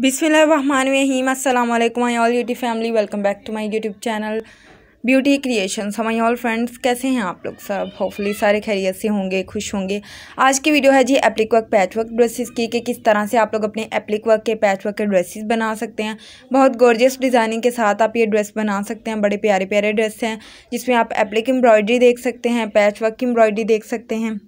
बिसमीम अल्लाम आई ऑल यूटी family welcome back to my YouTube channel Beauty Creations हमारी ऑल फ्रेंड्स कैसे हैं आप लोग सब होपफुली सारे खैरियत से होंगे खुश होंगे आज की वीडियो है जी applique work patch work dresses की कि किस तरह से आप लोग अपने एप्लिक वर्क के पैच वर्क के ड्रेसेस बना सकते हैं बहुत गोर्जियस डिज़ाइनिंग के साथ आप ये ड्रेस बना सकते हैं बड़े प्यारे प्यारे ड्रेस हैं जिसमें आप एप्लिक एम्ब्रॉयडरी देख सकते हैं पैच वर्क की एम्ब्रॉयडरी देख सकते हैं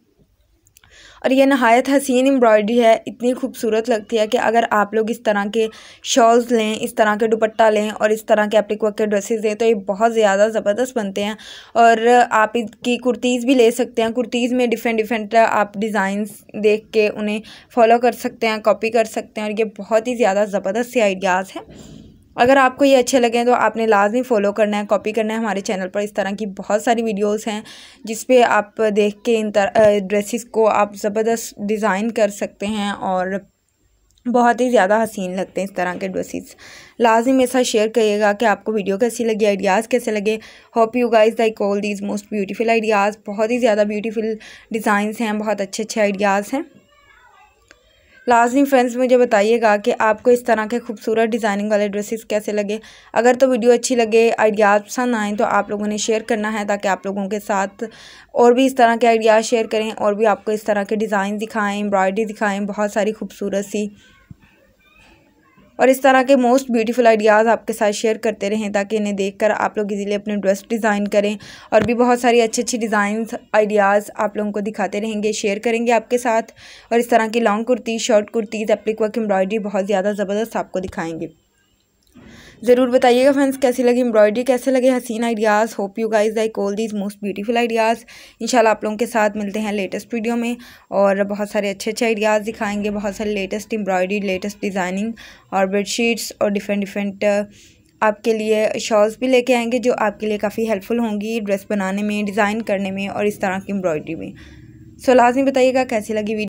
और ये नहायत हसीन एम्ब्रॉयडरी है इतनी खूबसूरत लगती है कि अगर आप लोग इस तरह के शॉल्स लें इस तरह के दुपट्टा लें और इस तरह के एप्लिक वर्क के ड्रेसेस लें तो ये बहुत ज़्यादा ज़बरदस्त बनते हैं और आप इनकी कुर्तीज़ भी ले सकते हैं कुर्तीज़ में डिफरेंट डिफरेंट आप डिज़ाइंस देख के उन्हें फॉलो कर सकते हैं कॉपी कर सकते हैं और ये बहुत ही ज़्यादा ज़बरदस्त से आइडियाज़ हैं अगर आपको ये अच्छे लगे तो आपने लाजमी फ़ॉलो करना है कॉपी करना है हमारे चैनल पर इस तरह की बहुत सारी वीडियोस हैं जिस पे आप देख के इन ड्रेसेस को आप ज़बरदस्त डिज़ाइन कर सकते हैं और बहुत ही ज़्यादा हसीन लगते हैं इस तरह के ड्रेसेस लाजमी मेरे साथ शेयर करिएगा कि आपको वीडियो कैसी लगी आइडियाज़ कैसे लगे होप यू गाइज दाई call these most beautiful ideas बहुत ही ज़्यादा ब्यूटीफुल डिज़ाइंस हैं बहुत अच्छे अच्छे आइडियाज़ हैं लाजमी फ्रेंड्स मुझे बताइएगा कि आपको इस तरह के खूबसूरत डिज़ाइनिंग वाले ड्रेसेस कैसे लगे अगर तो वीडियो अच्छी लगे आइडियाज़ पसंद आएँ तो आप लोगों ने शेयर करना है ताकि आप लोगों के साथ और भी इस तरह के आइडियाज़ शेयर करें और भी आपको इस तरह के डिज़ाइन दिखाएँ एम्ब्रॉयडरी दिखाएँ बहुत सारी खूबसूरत सी और इस तरह के मोस्ट ब्यूटीफुल आइडियाज़ आपके साथ शेयर करते रहें ताकि इन्हें देखकर आप लोग इजीली अपने ड्रेस डिज़ाइन करें और भी बहुत सारी अच्छी अच्छी डिज़ाइन आइडियाज़ आप लोगों को दिखाते रहेंगे शेयर करेंगे आपके साथ और इस तरह की long kurti short kurtis applique work embroidery बहुत ज़्यादा ज़बरदस्त आपको दिखाएंगे ज़रूर बताइएगा फ्रेंड्स कैसी लगी एम्ब्रॉयडरी कैसे लगे हसीन ideas hope you guys I call these most beautiful ideas इंशाल्लाह आप लोगों के साथ मिलते हैं लेटेस्ट वीडियो में और बहुत सारे अच्छे अच्छे आइडियाज़ दिखाएंगे बहुत सारे लेटेस्ट एम्ब्रॉयडरी लेटेस्ट डिज़ाइनिंग और बेडशीट्स और डिफरेंट डिफरेंट uh, आपके लिए शॉल्स भी लेके आएंगे जो आपके लिए काफ़ी हेल्पफुल होंगी ड्रेस बनाने में डिज़ाइन करने में और इस तरह की एम्ब्रॉयडरी में सो लाजमी बताइएगा कैसी लगी वीडियो